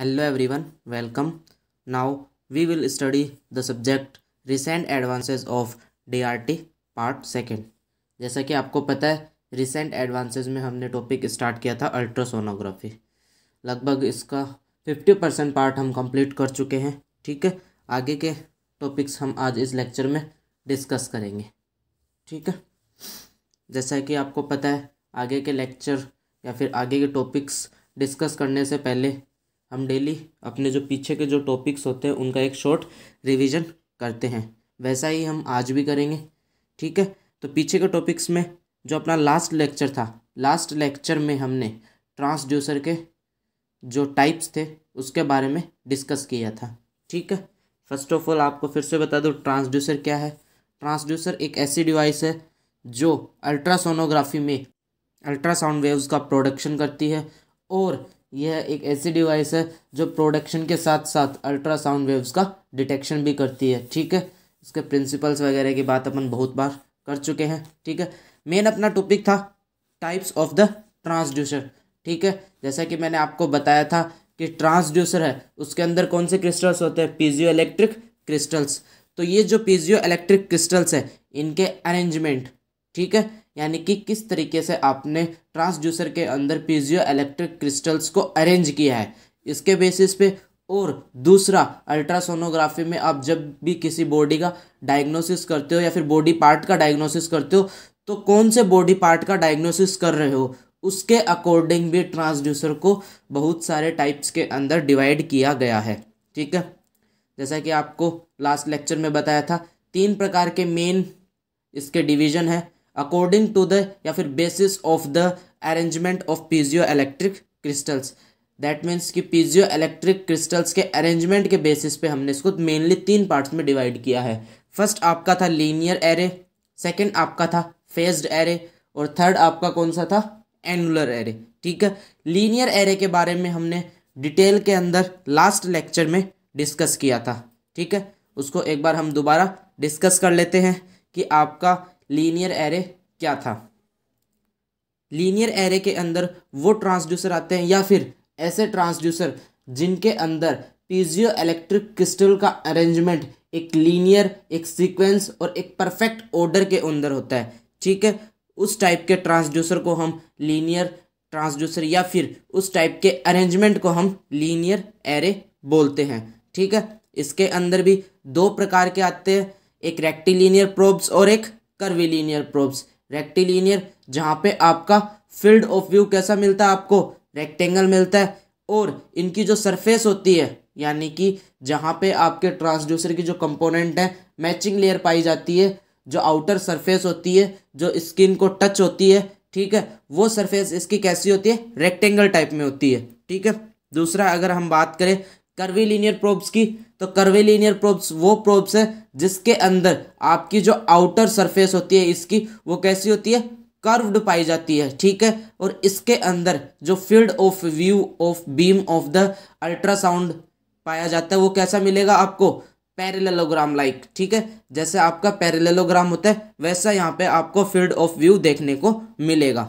Hello everyone welcome now we will study the subject recent advances of DRT part second जैसा कि आपको पता है रिसेंट एडवांसेस में हमने टॉपिक स्टार्ट किया था अल्ट्रासोनोग्राफी लगभग इसका फिफ्टी परसेंट पार्ट हम कंप्लीट कर चुके हैं ठीक है आगे के टॉपिक्स हम आज इस लेक्चर में डिस्कस करेंगे ठीक है जैसा कि आपको पता है आगे के लेक्चर या फिर आगे के टॉपिक्स डिस्कस करने से पहले हम डेली अपने जो पीछे के जो टॉपिक्स होते हैं उनका एक शॉर्ट रिविज़न करते हैं वैसा ही हम आज भी करेंगे ठीक है तो पीछे के टॉपिक्स में जो अपना लास्ट लेक्चर था लास्ट लेक्चर में हमने ट्रांसड्यूसर के जो टाइप्स थे उसके बारे में डिस्कस किया था ठीक है फर्स्ट ऑफ ऑल आपको फिर से बता दूँ ट्रांसड्यूसर क्या है ट्रांसड्यूसर एक ऐसी डिवाइस है जो अल्ट्रासोनोग्राफी में अल्ट्रासाउंड वेव्स का प्रोडक्शन करती है और यह एक ऐसी डिवाइस है जो प्रोडक्शन के साथ साथ अल्ट्रासाउंड वेव्स का डिटेक्शन भी करती है ठीक है इसके प्रिंसिपल्स वगैरह की बात अपन बहुत बार कर चुके हैं ठीक है मेन अपना टॉपिक था टाइप्स ऑफ द ट्रांसड्यूसर ठीक है जैसा कि मैंने आपको बताया था कि ट्रांसड्यूसर है उसके अंदर कौन से क्रिस्टल्स होते हैं पीजियो इलेक्ट्रिक क्रिस्टल्स तो ये जो पीजियो इलेक्ट्रिक क्रिस्टल्स है इनके अरेंजमेंट ठीक है यानी कि किस तरीके से आपने ट्रांसड्यूसर के अंदर पीजियो इलेक्ट्रिक क्रिस्टल्स को अरेंज किया है इसके बेसिस पे और दूसरा अल्ट्रासोनोग्राफी में आप जब भी किसी बॉडी का डायग्नोसिस करते हो या फिर बॉडी पार्ट का डायग्नोसिस करते हो तो कौन से बॉडी पार्ट का डायग्नोसिस कर रहे हो उसके अकॉर्डिंग भी ट्रांसड्यूसर को बहुत सारे टाइप्स के अंदर डिवाइड किया गया है ठीक है जैसा कि आपको लास्ट लेक्चर में बताया था तीन प्रकार के मेन इसके डिवीज़न है अकॉर्डिंग टू द या फिर basis of the arrangement of piezoelectric crystals that means कि पीजियो इलेक्ट्रिक क्रिस्टल्स के अरेंजमेंट के बेसिस पे हमने इसको मेनली तीन पार्ट्स में डिवाइड किया है फर्स्ट आपका था लीनियर एरे सेकेंड आपका था फेज्ड एरे और थर्ड आपका कौन सा था एनुलर एरे ठीक है लीनियर एरे के बारे में हमने डिटेल के अंदर लास्ट लेक्चर में डिस्कस किया था ठीक है उसको एक बार हम दोबारा डिस्कस कर लेते हैं कि आपका लीनियर एरे क्या था लीनियर एरे के अंदर वो ट्रांसड्यूसर आते हैं या फिर ऐसे ट्रांसड्यूसर जिनके अंदर पीजियो इलेक्ट्रिक क्रिस्टल का अरेंजमेंट एक लीनियर एक सीक्वेंस और एक परफेक्ट ऑर्डर के अंदर होता है ठीक है उस टाइप के ट्रांसड्यूसर को हम लीनियर ट्रांसड्यूसर या फिर उस टाइप के अरेंजमेंट को हम लीनियर एरे बोलते हैं ठीक है इसके अंदर भी दो प्रकार के आते हैं एक रेक्टिलीनियर प्रोब्स और एक करविलीनियर प्रोब्स रेक्टिलीनियर जहाँ पे आपका फील्ड ऑफ व्यू कैसा मिलता है आपको रेक्टेंगल मिलता है और इनकी जो सरफेस होती है यानी कि जहाँ पे आपके ट्रांसड्यूसर की जो कंपोनेंट है मैचिंग लेयर पाई जाती है जो आउटर सरफेस होती है जो स्किन को टच होती है ठीक है वो सरफेस इसकी कैसी होती है रेक्टेंगल टाइप में होती है ठीक है दूसरा अगर हम बात करें कर्वी लीनियर प्रोब्स की तो कर्वी लीनियर प्रोब्स वो प्रोब्स है जिसके अंदर आपकी जो आउटर सरफेस होती है इसकी वो कैसी होती है कर्व्ड पाई जाती है ठीक है और इसके अंदर जो field of view of beam of the ultrasound पाया जाता है वो कैसा मिलेगा आपको पैरेललोग्राम लाइक ठीक है जैसे आपका पैरेललोग्राम होता है वैसा यहाँ पे आपको फील्ड ऑफ व्यू देखने को मिलेगा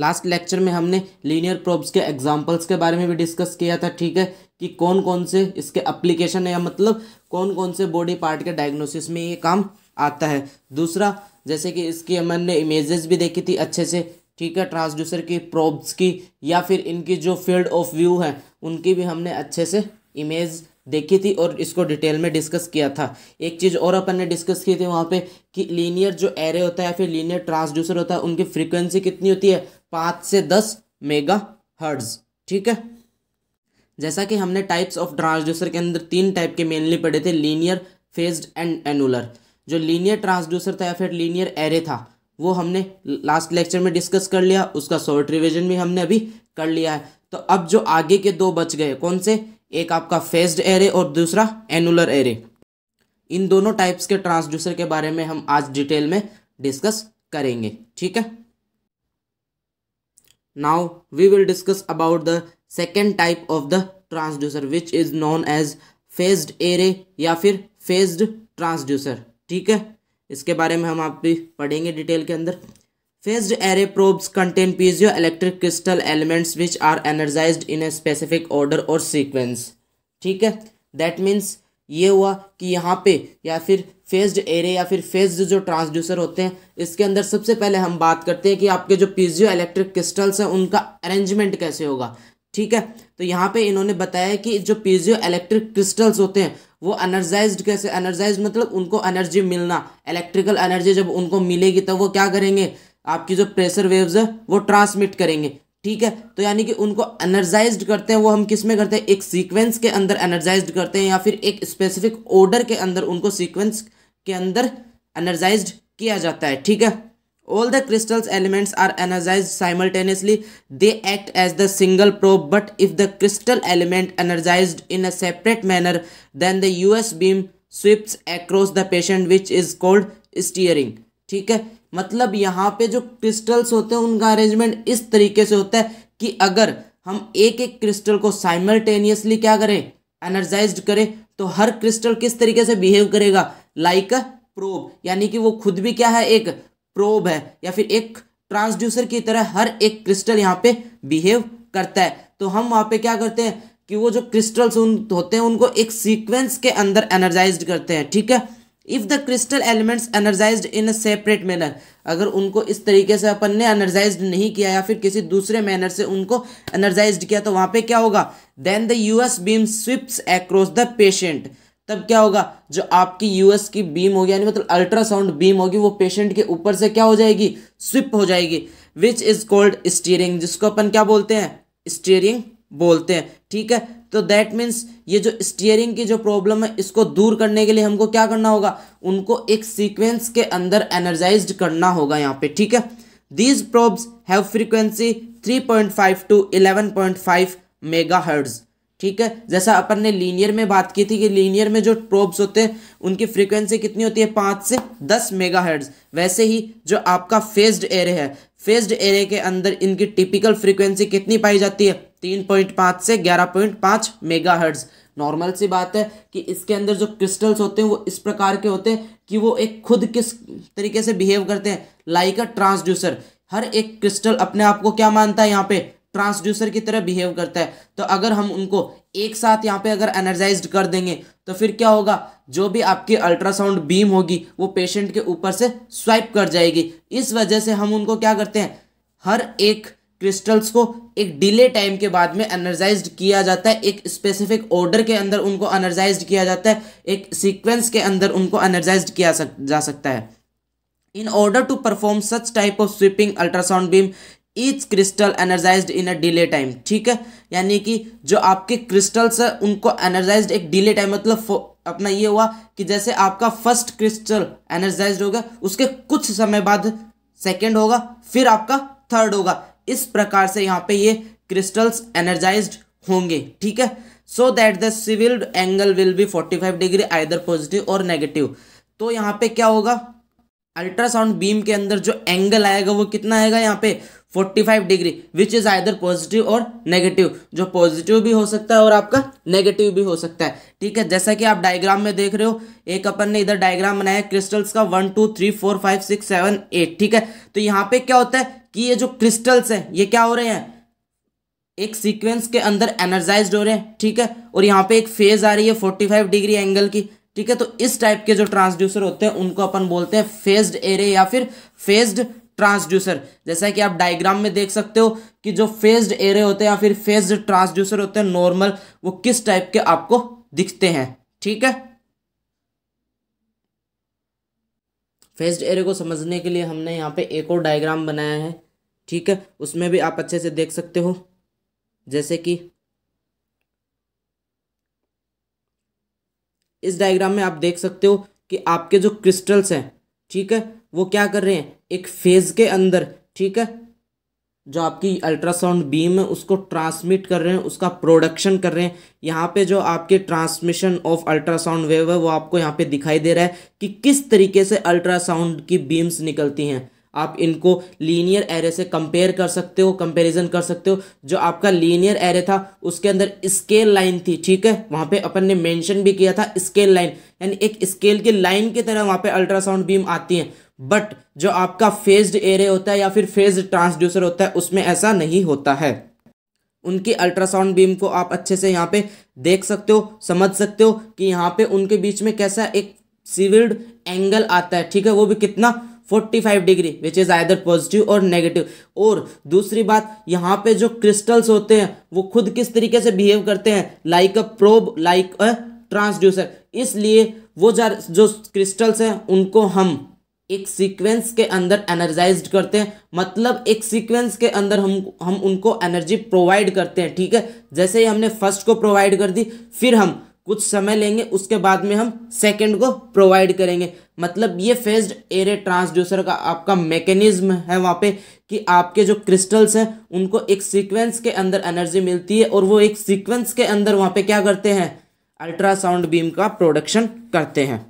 लास्ट लेक्चर में हमने लीनियर प्रोब्स के एग्जाम्पल्स के बारे में भी डिस्कस किया था ठीक है कि कौन कौन से इसके अप्लीकेशन है या मतलब कौन कौन से बॉडी पार्ट के डायग्नोसिस में ये काम आता है दूसरा जैसे कि इसकी मैंने इमेजेस भी देखी थी अच्छे से ठीक है ट्रांसड्यूसर की प्रॉब्स की या फिर इनकी जो फील्ड ऑफ व्यू है उनकी भी हमने अच्छे से इमेज देखी थी और इसको डिटेल में डिस्कस किया था एक चीज़ और अपन ने डिस्कस की थी वहाँ पे कि लीनियर जो एरे होता है या फिर लीनियर ट्रांसड्यूसर होता है उनकी फ्रीक्वेंसी कितनी होती है पाँच से दस मेगा हर्ड्स ठीक है जैसा कि हमने टाइप्स ऑफ ट्रांसड्यूसर के अंदर तीन टाइप के मेनली पढ़े थे लीनियर फेज्ड एंड एनुलर जो लीनियर ट्रांसड्यूसर था या फिर लीनियर एरे था वो हमने लास्ट लेक्चर में डिस्कस कर लिया उसका शॉर्ट रिविजन भी हमने अभी कर लिया है तो अब जो आगे के दो बच गए कौन से एक आपका फेस्ड एरे और दूसरा एनुलर एरे इन दोनों टाइप्स के ट्रांसड्यूसर के बारे में हम आज डिटेल में डिस्कस करेंगे ठीक है now we will discuss about the second type of the transducer which is known as phased array या फिर फेज्ड ट्रांसड्यूसर ठीक है इसके बारे में हम आप भी पढ़ेंगे डिटेल के अंदर phased array probes contain piezoelectric crystal elements which are energize in a specific order और सीक्वेंस ठीक है दैट मीन्स ये हुआ कि यहाँ पे या फिर फेज्ड एरे या फिर फेज्ड जो ट्रांसड्यूसर होते हैं इसके अंदर सबसे पहले हम बात करते हैं कि आपके जो पीजियो इलेक्ट्रिक क्रिस्टल्स हैं उनका अरेंजमेंट कैसे होगा ठीक है तो यहाँ पे इन्होंने बताया कि जो पीजियो इलेक्ट्रिक क्रिस्टल्स होते हैं वो एनर्जाइज कैसे एनर्जाइज मतलब उनको एनर्जी मिलना इलेक्ट्रिकल एनर्जी जब उनको मिलेगी तब तो वो क्या करेंगे आपकी जो प्रेशर वेव्स है वो ट्रांसमिट करेंगे ठीक है तो यानी कि उनको एनर्जाइज करते हैं वो हम किस में करते हैं एक सीक्वेंस के अंदर एनर्जाइज करते हैं या फिर एक स्पेसिफिक ऑर्डर के अंदर उनको सीक्वेंस के अंदर एनर्जाइज किया जाता है ठीक है All the crystal's elements are energized simultaneously. They act as the single probe, but if the crystal element energized in a separate manner, then the US beam sweeps across the patient which is called steering. ठीक है मतलब यहाँ पे जो crystals होते हैं उनका arrangement इस तरीके से होता है कि अगर हम एक एक क्रिस्टल को साइमल्टेनियसली क्या करें एनर्जाइज करें तो हर क्रिस्टल किस तरीके से बिहेव करेगा लाइक अ प्रोब यानी कि वो खुद भी क्या है एक प्रोब है या फिर एक ट्रांसड्यूसर की तरह हर एक क्रिस्टल यहाँ पे बिहेव करता है तो हम वहाँ पे क्या करते हैं कि वो जो क्रिस्टल्स उन होते हैं उनको एक सीक्वेंस के अंदर एनर्जाइज करते हैं ठीक है if the crystal elements energize in a separate manner अगर उनको इस तरीके से अपन ने एनर्जाइज नहीं किया या फिर किसी दूसरे मैनर से उनको एनर्जाइज किया तो वहाँ पे क्या होगा then the US beam sweeps across the patient तब क्या होगा जो आपकी यूएस की बीम होगी यानी मतलब अल्ट्रासाउंड बीम होगी वो पेशेंट के ऊपर से क्या हो जाएगी स्विप हो जाएगी विच इज कॉल्ड स्टीयरिंग जिसको अपन क्या बोलते हैं स्टीयरिंग बोलते हैं ठीक है तो दैट मीन्स ये जो स्टीयरिंग की जो प्रॉब्लम है इसको दूर करने के लिए हमको क्या करना होगा उनको एक सीक्वेंस के अंदर एनर्जाइज करना होगा यहाँ पे ठीक है these probes have frequency five to eleven point five megahertz ठीक है जैसा अपन ने लीनियर में बात की थी कि लीनियर में जो प्रोब्स होते हैं उनकी फ्रीक्वेंसी कितनी होती है पाँच से दस मेगा वैसे ही जो आपका फेज्ड एरे है फेज्ड एरे के अंदर इनकी टिपिकल फ्रीक्वेंसी कितनी पाई जाती है तीन पॉइंट पाँच से ग्यारह पॉइंट पाँच मेगा नॉर्मल सी बात है कि इसके अंदर जो क्रिस्टल्स होते हैं वो इस प्रकार के होते हैं कि वो एक खुद किस तरीके से बिहेव करते हैं लाइक अ ट्रांसड्यूसर हर एक क्रिस्टल अपने आप को क्या मानता है यहाँ पे ट्रांसड्यूसर की तरह बिहेव करता है तो अगर हम उनको एक साथ यहाँ पे अगर एनर्जाइज कर देंगे तो फिर क्या होगा जो भी आपकी अल्ट्रासाउंड बीम होगी वो पेशेंट के ऊपर से स्वाइप कर जाएगी इस वजह से हम उनको क्या करते हैं हर एक क्रिस्टल्स को एक डिले टाइम के बाद में एनर्जाइज किया जाता है एक स्पेसिफिक ऑर्डर के अंदर उनको एनर्जाइज किया जाता है एक सीक्वेंस के अंदर उनको एनर्जाइज किया सक, जा सकता है in order to perform such type of sweeping ultrasound beam each crystal energize in a delay time ठीक है यानी कि जो आपके क्रिस्टल्स है उनको एनर्जाइज एक डिले टाइम मतलब अपना ये हुआ कि जैसे आपका फर्स्ट क्रिस्टल एनर्जाइज होगा उसके कुछ समय बाद सेकेंड होगा फिर आपका थर्ड होगा इस प्रकार से यहाँ पे ये क्रिस्टल्स एनर्जाइज होंगे ठीक है so that the civil angle will be 45 degree either positive और नेगेटिव तो यहाँ पे क्या होगा अल्ट्रासाउंड बीम के अंदर जो एंगल आएगा वो कितना आएगा यहाँ पे 45 degree which is either positive और नेगेटिव जो पॉजिटिव भी हो सकता है और आपका नेगेटिव भी हो सकता है ठीक है जैसा कि आप डायग्राम में देख रहे हो एक अपन ने इधर डायग्राम बनाया है क्रिस्टल्स का one two three four five six seven eight ठीक है तो यहाँ पे क्या होता है कि ये जो क्रिस्टल्स है ये क्या हो रहे हैं एक सीक्वेंस के अंदर एनर्जाइज हो रहे हैं ठीक है और यहाँ पे एक फेज आ रही है 45 डिग्री एंगल की ठीक है तो इस टाइप के जो ट्रांसड्यूसर होते हैं उनको अपन बोलते हैं फेज्ड एरे या फिर फेज्ड ट्रांसड्यूसर जैसा कि आप डायग्राम में देख सकते हो कि जो फेज्ड एरे होते हैं या फिर फेज्ड ट्रांसड्यूसर होते हैं नॉर्मल वो किस टाइप के आपको दिखते हैं ठीक है फेज्ड एरे को समझने के लिए हमने यहाँ पे एक और डायग्राम बनाया है ठीक है उसमें भी आप अच्छे से देख सकते हो जैसे कि इस डायग्राम में आप देख सकते हो कि आपके जो क्रिस्टल्स हैं ठीक है वो क्या कर रहे हैं एक फेज के अंदर ठीक है जो आपकी अल्ट्रासाउंड बीम है उसको ट्रांसमिट कर रहे हैं उसका प्रोडक्शन कर रहे हैं यहाँ पे जो आपके ट्रांसमिशन ऑफ अल्ट्रासाउंड वेव है वो आपको यहाँ पे दिखाई दे रहा है कि किस तरीके से अल्ट्रासाउंड की बीम्स निकलती हैं आप इनको लीनियर एरे से कंपेयर कर सकते हो कंपैरिजन कर सकते हो जो आपका लीनियर एरे था उसके अंदर स्केल लाइन थी ठीक है वहाँ पे अपन ने मेंशन भी किया था स्केल लाइन यानी एक स्केल की लाइन की तरह वहाँ पे अल्ट्रासाउंड बीम आती है बट जो आपका फेज्ड एरे होता है या फिर फेज्ड ट्रांसड्यूसर होता है उसमें ऐसा नहीं होता है उनकी अल्ट्रासाउंड बीम को आप अच्छे से यहाँ पे देख सकते हो समझ सकते हो कि यहाँ पे उनके बीच में कैसा एक सिविल्ड एंगल आता है ठीक है वो भी कितना 45 degree which is either positive और नेगेटिव और दूसरी बात यहाँ पे जो क्रिस्टल्स होते हैं वो खुद किस तरीके से बिहेव करते हैं like a probe like a transducer इसलिए वो जो क्रिस्टल्स हैं उनको हम एक सीक्वेंस के अंदर एनर्जाइज करते हैं मतलब एक सीक्वेंस के अंदर हम हम उनको एनर्जी प्रोवाइड करते हैं ठीक है जैसे ही हमने फर्स्ट को प्रोवाइड कर दी फिर हम कुछ समय लेंगे उसके बाद में हम सेकेंड को प्रोवाइड करेंगे मतलब ये फेज्ड एरे ट्रांसड्यूसर का आपका मैकेनिज्म है वहाँ पे कि आपके जो क्रिस्टल्स हैं उनको एक सीक्वेंस के अंदर एनर्जी मिलती है और वो एक सीक्वेंस के अंदर वहाँ पे क्या करते हैं अल्ट्रासाउंड बीम का प्रोडक्शन करते हैं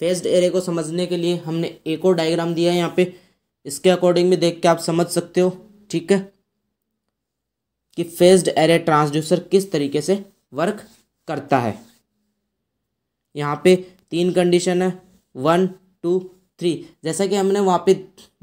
फेज एरे को समझने के लिए हमने एक और डायग्राम दिया है यहाँ पे इसके अकॉर्डिंग भी देख के आप समझ सकते हो ठीक है कि फेज्ड एरे ट्रांसड्यूसर किस तरीके से वर्क करता है यहाँ पे तीन कंडीशन है वन टू थ्री जैसा कि हमने वहाँ पे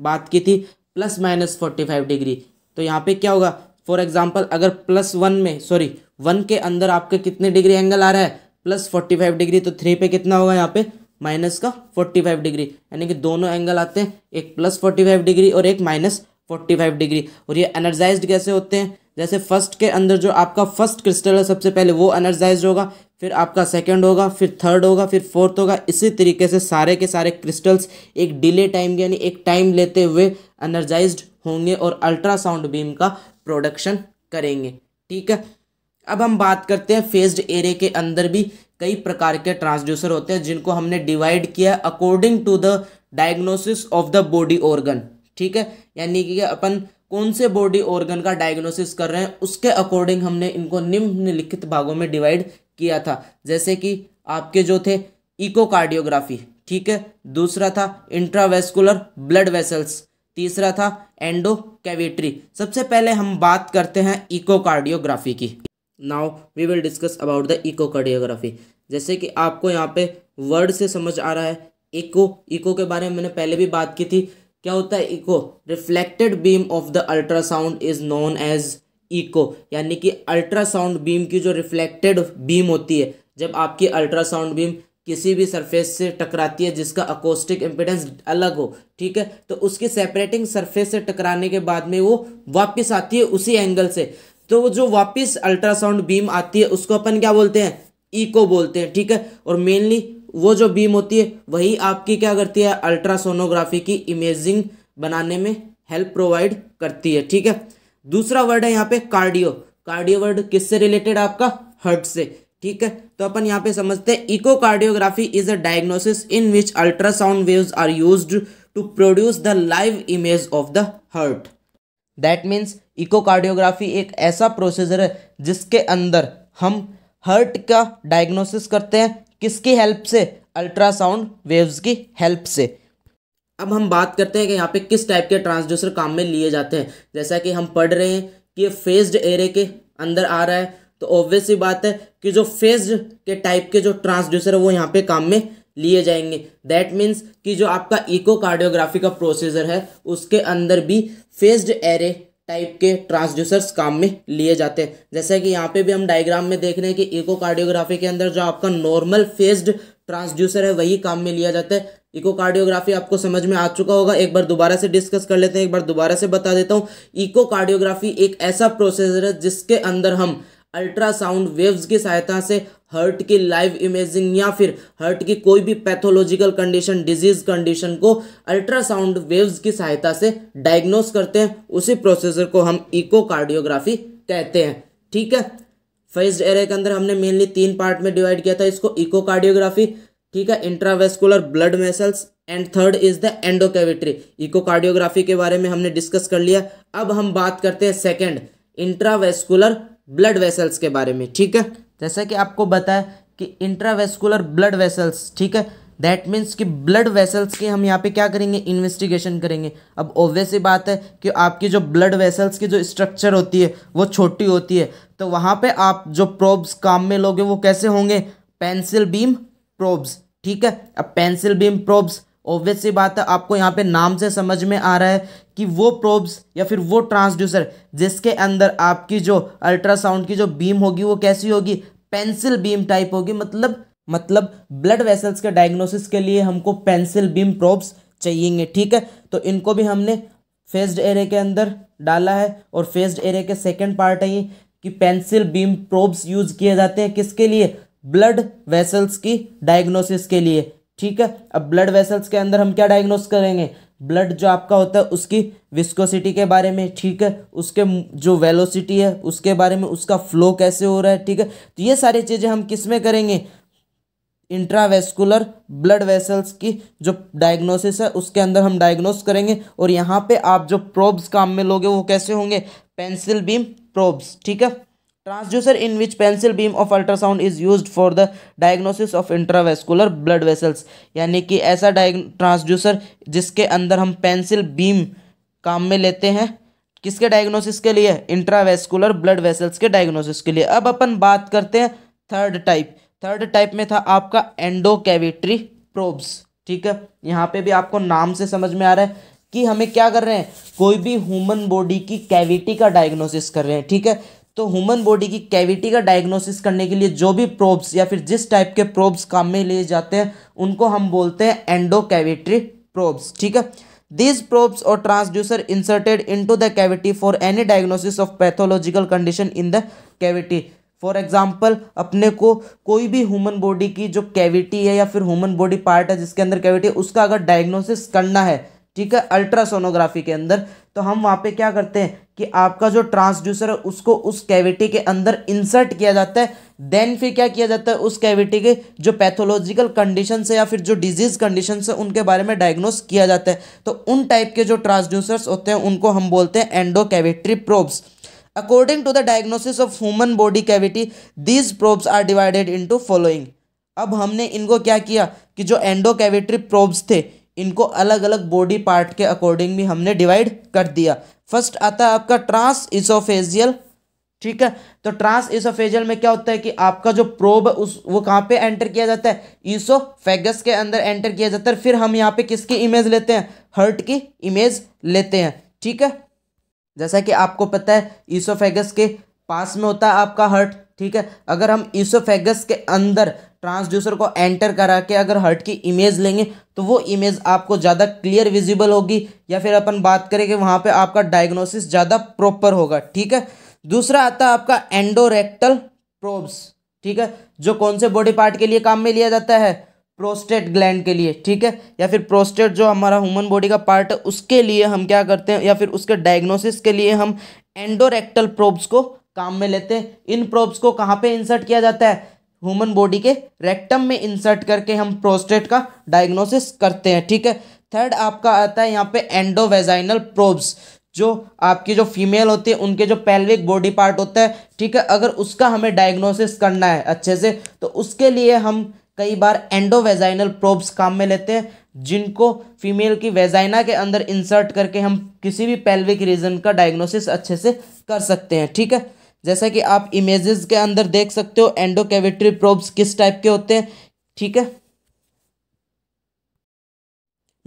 बात की थी plus minus forty five degree तो यहाँ पे क्या होगा फॉर एग्जाम्पल अगर प्लस वन में सॉरी वन के अंदर आपके कितने डिग्री एंगल आ रहा है प्लस फोर्टी फाइव डिग्री तो थ्री पे कितना होगा यहाँ पे माइनस का फोर्टी फाइव डिग्री यानी कि दोनों एंगल आते हैं एक प्लस फोर्टी फाइव डिग्री और एक माइनस फोर्टी फाइव डिग्री और ये एनर्जाइज कैसे होते हैं जैसे फर्स्ट के अंदर जो आपका फर्स्ट क्रिस्टल है सबसे पहले वो एनर्जाइज होगा फिर आपका सेकंड होगा फिर थर्ड होगा फिर फोर्थ होगा इसी तरीके से सारे के सारे क्रिस्टल्स एक डिले टाइम यानी एक टाइम लेते हुए एनर्जाइज होंगे और अल्ट्रासाउंड बीम का प्रोडक्शन करेंगे ठीक है अब हम बात करते हैं फेज्ड एरे के अंदर भी कई प्रकार के ट्रांसड्यूसर होते हैं जिनको हमने डिवाइड किया according to the diagnosis of the body organ ठीक है यानी कि अपन कौन से बॉडी ऑर्गन का डायग्नोसिस कर रहे हैं उसके अकॉर्डिंग हमने इनको निम्नलिखित भागों में डिवाइड किया था जैसे कि आपके जो थे इकोकार्डियोग्राफी ठीक है दूसरा था इंट्रावेस्कुलर ब्लड वेसल्स तीसरा था एंडो कैविट्री सबसे पहले हम बात करते हैं इकोकार्डियोग्राफी की now we will discuss about the echocardiography जैसे कि आपको यहाँ पे वर्ड से समझ आ रहा है इको इको के बारे में मैंने पहले भी बात की थी क्या होता है echo reflected beam of the ultrasound is known as echo यानी कि अल्ट्रासाउंड बीम की जो रिफ्लेक्टेड बीम होती है जब आपकी अल्ट्रासाउंड बीम किसी भी सरफेस से टकराती है जिसका अकोस्टिक इम्पिडेंस अलग हो ठीक है तो उसकी सेपरेटिंग सरफेस से टकराने के बाद में वो वापस आती है उसी एंगल से तो वो जो वापस अल्ट्रासाउंड बीम आती है उसको अपन क्या बोलते हैं इको बोलते हैं ठीक है और मेनली वो जो बीम होती है वही आपकी क्या करती है अल्ट्रासोनोग्राफी की इमेजिंग बनाने में हेल्प प्रोवाइड करती है ठीक है दूसरा वर्ड है यहाँ पे कार्डियो कार्डियो वर्ड किससे रिलेटेड आपका हर्ट से ठीक है तो अपन यहाँ पे समझते हैं echocardiography is a diagnosis in which ultrasound waves are used to produce the live image of the heart that means echocardiography एक ऐसा प्रोसीजर है जिसके अंदर हम हर्ट का डायग्नोसिस करते हैं किसकी हेल्प से अल्ट्रासाउंड वेव्स की हेल्प से अब हम बात करते हैं कि यहाँ पे किस टाइप के ट्रांसड्यूसर काम में लिए जाते हैं जैसा कि हम पढ़ रहे हैं कि ये फेज्ड एरे के अंदर आ रहा है तो ऑब्वियस ही बात है कि जो फेज्ड के टाइप के जो ट्रांसड्यूसर है वो यहाँ पे काम में लिए जाएंगे दैट मीन्स कि जो आपका इकोकार्डियोग्राफी का प्रोसीजर है उसके अंदर भी फेज्ड एरे टाइप के ट्रांसड्यूसर्स काम में लिए जाते हैं जैसे कि यहाँ पे भी हम डायग्राम में देख रहे हैं कि इकोकार्डियोग्राफी के अंदर जो आपका नॉर्मल फेस्ड ट्रांसड्यूसर है वही काम में लिया जाता है इकोकार्डियोग्राफी आपको समझ में आ चुका होगा एक बार दोबारा से डिस्कस कर लेते हैं एक बार दोबारा से बता देता हूँ इकोकार्डियोग्राफी एक ऐसा प्रोसेसर है जिसके अंदर हम अल्ट्रासाउंड वेव्स की सहायता से हर्ट की लाइव इमेजिंग या फिर हर्ट की कोई भी पैथोलॉजिकल कंडीशन डिजीज कंडीशन को अल्ट्रासाउंड वेव्स की सहायता से डायग्नोस करते हैं उसी प्रोसेसर को हम इकोकार्डियोग्राफी कहते हैं ठीक है फर्स्ट एरे के अंदर हमने मेनली तीन पार्ट में डिवाइड किया था इसको इकोकार्डियोग्राफी ठीक है intravascular blood vessels and third is the endocavitary echocardiography के बारे में हमने डिस्कस कर लिया अब हम बात करते हैं सेकेंड इंट्रावेस्कुलर ब्लड वेसल्स के बारे में ठीक है जैसा कि आपको बताया कि इंट्रावेस्कुलर ब्लड वेसल्स ठीक है दैट मीन्स कि ब्लड वेसल्स की हम यहाँ पे क्या करेंगे इन्वेस्टिगेशन करेंगे अब ऑब्वियस ही बात है कि आपकी जो ब्लड वेसल्स की जो स्ट्रक्चर होती है वो छोटी होती है तो वहाँ पे आप जो प्रोब्स काम में लोगे वो कैसे होंगे पेंसिल बीम प्रोब्स ठीक है अब पेंसिल बीम प्रोब्स ऑब्वियस सी बात है आपको यहाँ पे नाम से समझ में आ रहा है कि वो प्रोब्स या फिर वो ट्रांसड्यूसर जिसके अंदर आपकी जो अल्ट्रासाउंड की जो बीम होगी वो कैसी होगी पेंसिल बीम टाइप होगी मतलब मतलब ब्लड वेसल्स के डायग्नोसिस के लिए हमको पेंसिल बीम प्रोब्स चाहिएंगे ठीक है तो इनको भी हमने फेस्ड एरे के अंदर डाला है और फेस्ड एरे के सेकेंड पार्ट है ये कि पेंसिल बीम प्रोब्स यूज किए जाते हैं किसके लिए ब्लड वेसल्स की डायग्नोसिस के लिए ठीक है अब ब्लड वेसल्स के अंदर हम क्या डायग्नोस करेंगे ब्लड जो आपका होता है उसकी विस्कोसिटी के बारे में ठीक है उसके जो वेलोसिटी है उसके बारे में उसका फ्लो कैसे हो रहा है ठीक है तो ये सारी चीज़ें हम किस में करेंगे इंट्रावेस्कुलर ब्लड वेसल्स की जो डायग्नोसिस है उसके अंदर हम डायग्नोस करेंगे और यहाँ पे आप जो प्रोब्स काम में लोगे वो कैसे होंगे पेंसिल बीम प्रोब्स ठीक है transducer in which pencil beam of ultrasound is use for the diagnosis of intravascular blood vessels यानी कि ऐसा ट्रांसड्यूसर जिसके अंदर हम पेंसिल बीम काम में लेते हैं किसके डायग्नोसिस के लिए इंट्रावेस्कुलर ब्लड वेसल्स के डायग्नोसिस के लिए अब अपन बात करते हैं थर्ड टाइप थर्ड टाइप में था आपका एंडो कैविट्री प्रोब्स ठीक है यहाँ पे भी आपको नाम से समझ में आ रहा है कि हमें क्या कर रहे हैं कोई भी ह्यूमन बॉडी की कैविटी का डायग्नोसिस कर रहे हैं ठीक है तो ह्यूमन बॉडी की कैविटी का डायग्नोसिस करने के लिए जो भी प्रोब्स या फिर जिस टाइप के प्रोब्स काम में लिए जाते हैं उनको हम बोलते हैं एंडो कैविट्री प्रोब्स ठीक है प्रोब्स और transducer inserted into the cavity for any diagnosis of pathological condition in the cavity for example अपने को कोई भी ह्यूमन बॉडी की जो कैविटी है या फिर ह्यूमन बॉडी पार्ट है जिसके अंदर कैविटी है उसका अगर डायग्नोसिस करना है ठीक है अल्ट्रासोनोग्राफी के अंदर तो हम वहाँ पे क्या करते हैं कि आपका जो ट्रांसड्यूसर है उसको उस कैविटी के अंदर इंसर्ट किया जाता है देन फिर क्या किया जाता है उस कैविटी के जो पैथोलॉजिकल कंडीशन है या फिर जो डिजीज कंडीशन है उनके बारे में डायग्नोस किया जाता है तो उन टाइप के जो ट्रांसड्यूसर्स होते हैं उनको हम बोलते हैं endocavitary probes according to the diagnosis of human body cavity these probes are divided to following अब हमने इनको क्या किया कि जो एंडो कैविट्री प्रोब्स थे इनको अलग अलग बॉडी पार्ट के अकॉर्डिंग भी हमने डिवाइड कर दिया फर्स्ट आता है आपका ट्रांस इसोफेजियल ठीक है तो ट्रांस इसोफेजियल में क्या होता है कि आपका जो प्रोब उस वो कहाँ पे एंटर किया जाता है ईसोफेगस के अंदर एंटर किया जाता है फिर हम यहाँ पे किसकी इमेज लेते हैं हर्ट की इमेज लेते हैं ठीक है जैसा कि आपको पता है ईसोफेगस के पास में होता है आपका हर्ट ठीक है अगर हम इसोफेगस के अंदर ट्रांसड्यूसर को एंटर करा के अगर हर्ट की इमेज लेंगे तो वो इमेज आपको ज़्यादा क्लियर विजिबल होगी या फिर अपन बात करें कि वहाँ पे आपका डायग्नोसिस ज़्यादा प्रॉपर होगा ठीक है दूसरा आता है आपका एंडोरेक्टल प्रोब्स ठीक है जो कौन से बॉडी पार्ट के लिए काम में लिया जाता है प्रोस्टेट ग्लैंड के लिए ठीक है या फिर प्रोस्टेट जो हमारा ह्यूमन बॉडी का पार्ट है उसके लिए हम क्या करते हैं या फिर उसके डायग्नोसिस के लिए हम एंडोरेक्टल प्रोब्स को काम में लेते हैं इन प्रोब्स को कहाँ पे इंसर्ट किया जाता है ह्यूमन बॉडी के रेक्टम में इंसर्ट करके हम प्रोस्टेट का डायग्नोसिस करते हैं ठीक है थर्ड आपका आता है यहाँ पे एंडोवेजाइनल प्रोब्स जो आपकी जो फीमेल होती है उनके जो पेल्विक बॉडी पार्ट होता है ठीक है अगर उसका हमें डायग्नोसिस करना है अच्छे से तो उसके लिए हम कई बार एंडोवेजाइनल प्रोब्स काम में लेते हैं जिनको फीमेल की वेजाइना के अंदर इंसर्ट करके हम किसी भी पेल्विक रीजन का डायग्नोसिस अच्छे से कर सकते हैं ठीक है जैसा कि आप इमेजेस के अंदर देख सकते हो एंडो कैविट्री प्रोब्स किस टाइप के होते हैं ठीक है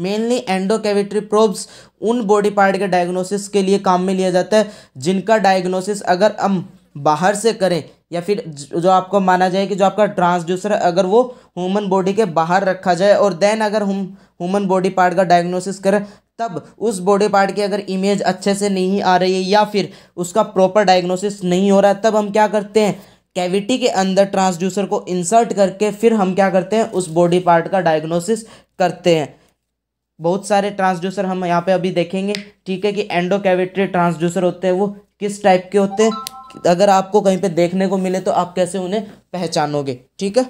मेनली एंडो कैविट्री प्रोब्स उन बॉडी पार्ट के डायग्नोसिस के लिए काम में लिया जाता है जिनका डायग्नोसिस अगर हम बाहर से करें या फिर जो आपको माना जाए कि जो आपका ट्रांसड्यूसर है अगर वो ह्यूमन बॉडी के बाहर रखा जाए और देन अगर हम ह्यूमन बॉडी पार्ट का डायग्नोसिस करें तब उस बॉडी पार्ट की अगर इमेज अच्छे से नहीं आ रही है या फिर उसका प्रॉपर डायग्नोसिस नहीं हो रहा है तब हम क्या करते हैं कैविटी के अंदर ट्रांसड्यूसर को इंसर्ट करके फिर हम क्या करते हैं उस बॉडी पार्ट का डायग्नोसिस करते हैं बहुत सारे ट्रांसड्यूसर हम यहाँ पे अभी देखेंगे ठीक है कि एंडो कैविटरी ट्रांसड्यूसर होते हैं वो किस टाइप के होते हैं अगर आपको कहीं पे देखने को मिले तो आप कैसे उन्हें पहचानोगे ठीक है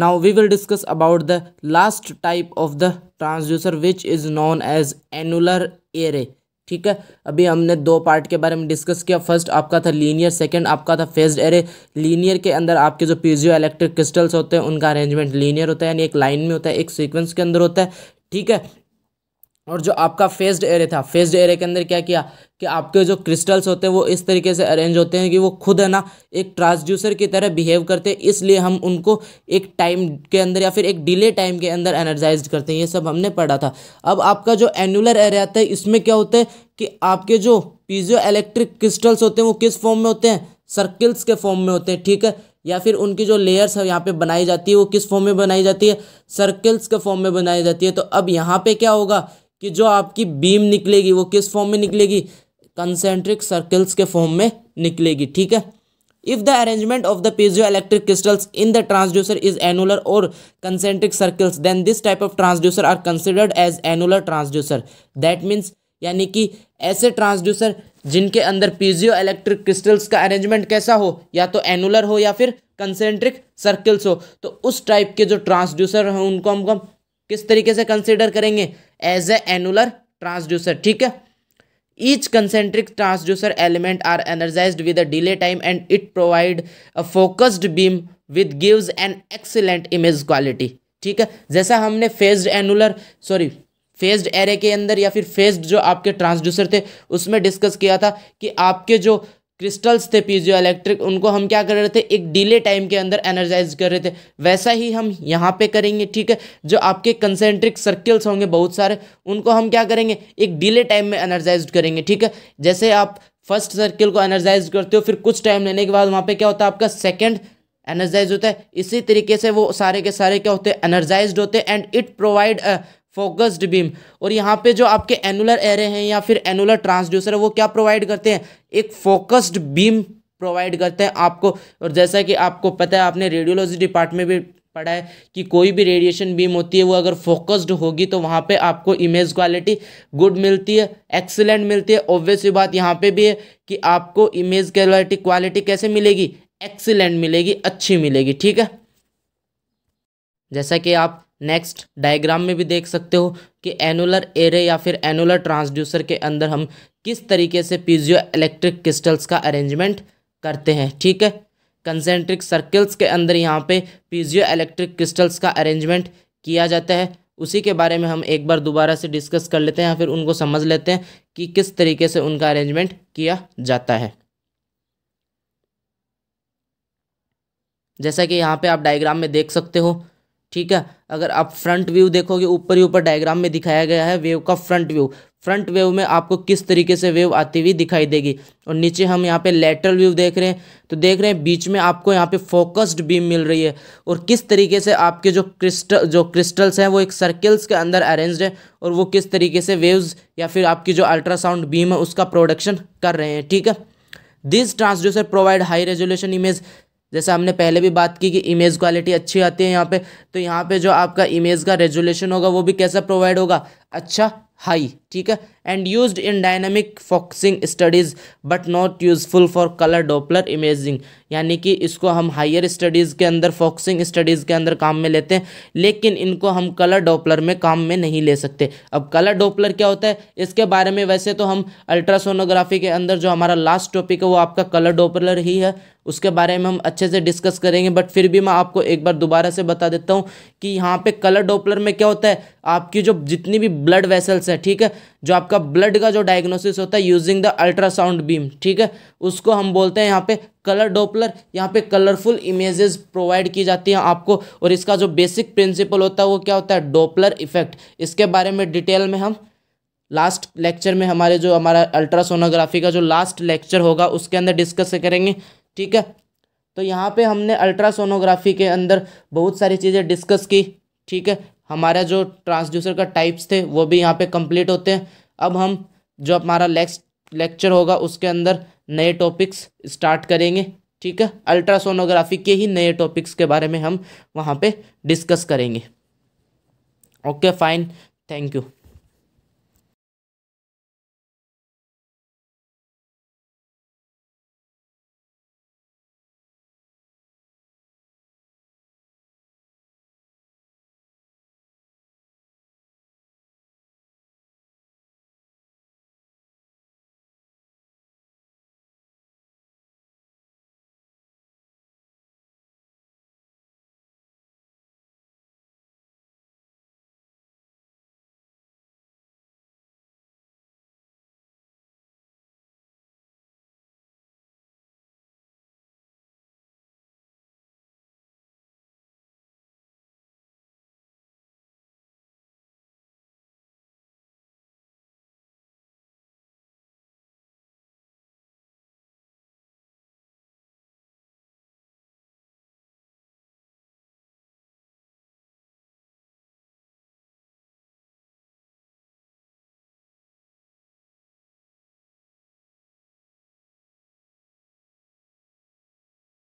now we will discuss about the last type of the transducer which is known as annular array ठीक है अभी हमने दो पार्ट के बारे में डिस्कस किया फर्स्ट आपका था लीनियर सेकंड आपका था फेज्ड एरे लीनियर के अंदर आपके जो पीजियो इलेक्ट्रिक क्रिस्टल्स होते हैं उनका अरेंजमेंट लीनियर होता है यानी एक लाइन में होता है एक सीक्वेंस के अंदर होता है ठीक है और जो आपका फेस्ड एरे था फेस्ड एरे के अंदर क्या किया कि आपके जो क्रिस्टल्स होते हैं वो इस तरीके से अरेंज होते हैं कि वो खुद है ना एक ट्रांसड्यूसर की तरह बिहेव करते हैं इसलिए हम उनको एक टाइम के अंदर या फिर एक डिले टाइम के अंदर एनर्जाइज करते हैं ये सब हमने पढ़ा था अब आपका जो एनुलर एरे आता है इसमें क्या होता है कि आपके जो पीजियो इलेक्ट्रिक क्रिस्टल्स होते हैं वो किस फॉर्म में होते हैं सर्किल्स के फॉर्म में होते हैं ठीक है या फिर उनकी जो लेयर्स है यहाँ पे बनाई जाती है वो किस फॉर्म में बनाई जाती है सर्किल्स के फॉर्म में बनाई जाती है तो अब यहाँ पे क्या होगा कि जो आपकी बीम निकलेगी वो किस फॉर्म में निकलेगी कंसेंट्रिक सर्कल्स के फॉर्म में निकलेगी ठीक है if the arrangement of the piezoelectric crystals in the transducer is annular और concentric circles then this type of transducer are considered as annular transducer that means यानी कि ऐसे ट्रांसड्यूसर जिनके अंदर पीजियो इलेक्ट्रिक क्रिस्टल्स का arrangement कैसा हो या तो एनुलर हो या फिर कंसेंट्रिक सर्कल्स हो तो उस टाइप के जो ट्रांसड्यूसर हैं उनको हम किस तरीके से कंसिडर करेंगे एज ए एनुलर ट्रांसड्यूसर ठीक है each concentric transducer element are energize with a delay time and it provide a focused beam with gives an excellent image quality ठीक है जैसा हमने phased annular sorry phased array के अंदर या फिर फेज्ड जो आपके ट्रांसड्यूसर थे उसमें डिस्कस किया था कि आपके जो क्रिस्टल्स थे पीजियो इलेक्ट्रिक उनको हम क्या कर रहे थे एक डिले टाइम के अंदर एनर्जाइज कर रहे थे वैसा ही हम यहाँ पे करेंगे ठीक है जो आपके कंसेंट्रिक सर्किल्स होंगे बहुत सारे उनको हम क्या करेंगे एक डिले टाइम में एनर्जाइज करेंगे ठीक है जैसे आप फर्स्ट सर्किल को एनर्जाइज करते हो फिर कुछ टाइम लेने के बाद वहाँ पर क्या होता है आपका सेकेंड एनर्जाइज होता है इसी तरीके से वो सारे के सारे क्या होते हैं एनर्जाइज होते हैं and it provide focused beam और यहाँ पे जो आपके एनुलर एरे हैं या फिर एनुलर ट्रांसड्यूसर है वो क्या प्रोवाइड करते हैं एक फोकस्ड बीम प्रोवाइड करते हैं आपको और जैसा कि आपको पता है आपने रेडियोलॉजी डिपार्टमेंट भी पढ़ा है कि कोई भी रेडिएशन बीम होती है वो अगर फोकस्ड होगी तो वहाँ पे आपको इमेज क्वालिटी गुड मिलती है एक्सेलेंट मिलती है ऑब्वियस बात यहाँ पे भी है कि आपको इमेज क्वालिटी क्वालिटी कैसे मिलेगी एक्सेलेंट मिलेगी अच्छी मिलेगी ठीक है जैसा कि आप नेक्स्ट डायग्राम में भी देख सकते हो कि एनुलर एरे या फिर एनुलर ट्रांसड्यूसर के अंदर हम किस तरीके से पीजियो इलेक्ट्रिक क्रिस्टल्स का अरेंजमेंट करते हैं ठीक है कंसेंट्रिक सर्कल्स के अंदर यहाँ पे पीजियो इलेक्ट्रिक क्रिस्टल्स का अरेंजमेंट किया जाता है उसी के बारे में हम एक बार दोबारा से डिस्कस कर लेते हैं या फिर उनको समझ लेते हैं कि किस तरीके से उनका अरेंजमेंट किया जाता है जैसा कि यहाँ पे आप डायग्राम में देख सकते हो ठीक है अगर आप फ्रंट व्यू देखोगे ऊपर ही ऊपर डायग्राम में दिखाया गया है वेव का फ्रंट व्यू फ्रंट वेव में आपको किस तरीके से वेव आती हुई दिखाई देगी और नीचे हम यहाँ पे लेटरल व्यू देख रहे हैं तो देख रहे हैं बीच में आपको यहाँ पे फोकस्ड बीम मिल रही है और किस तरीके से आपके जो क्रिस्टल जो क्रिस्टल्स हैं वो एक सर्कल्स के अंदर अरेंज्ड है और वो किस तरीके से वेव्स या फिर आपकी जो अल्ट्रासाउंड बीम है उसका प्रोडक्शन कर रहे हैं ठीक है this transducer provide high resolution image जैसे हमने पहले भी बात की कि इमेज क्वालिटी अच्छी आती है यहाँ पे तो यहाँ पे जो आपका इमेज का रेजोल्यूशन होगा वो भी कैसा प्रोवाइड होगा अच्छा हाई ठीक है and use in dynamic focusing studies but not useful for colour Doppler imaging यानी कि इसको हम हायर स्टडीज़ के अंदर फोकसिंग स्टडीज़ के अंदर काम में लेते हैं लेकिन इनको हम कलर डोपलर में काम में नहीं ले सकते अब कलर डोपलर क्या होता है इसके बारे में वैसे तो हम अल्ट्रासोनोग्राफी के अंदर जो हमारा लास्ट टॉपिक है वो आपका कलर डोपलर ही है उसके बारे में हम अच्छे से डिस्कस करेंगे बट फिर भी मैं आपको एक बार दोबारा से बता देता हूँ कि यहाँ पे कलर डोपलर में क्या होता है आपकी जो जितनी भी ब्लड वेसल्स है ठीक है जो आपका ब्लड का जो डायग्नोसिस होता है यूजिंग द अल्ट्रासाउंड बीम ठीक है उसको हम बोलते हैं यहाँ पे कलर डोपलर यहाँ पे कलरफुल इमेजेस प्रोवाइड की जाती हैं आपको और इसका जो बेसिक प्रिंसिपल होता है वो क्या होता है डोपलर इफेक्ट इसके बारे में डिटेल में हम लास्ट लेक्चर में हमारे जो हमारा अल्ट्रासोनोग्राफी का जो लास्ट लेक्चर होगा उसके अंदर डिस्कस करेंगे ठीक है तो यहाँ पे हमने अल्ट्रासोनोग्राफी के अंदर बहुत सारी चीज़ें डिस्कस की ठीक है हमारा जो ट्रांसड्यूसर का टाइप्स थे वो भी यहाँ पे कंप्लीट होते हैं अब हम जो हमारा नेक्स्ट लेक्चर होगा उसके अंदर नए टॉपिक्स स्टार्ट करेंगे ठीक है अल्ट्रासोनोग्राफी के ही नए टॉपिक्स के बारे में हम वहाँ पर डिस्कस करेंगे ओके फाइन थैंक यू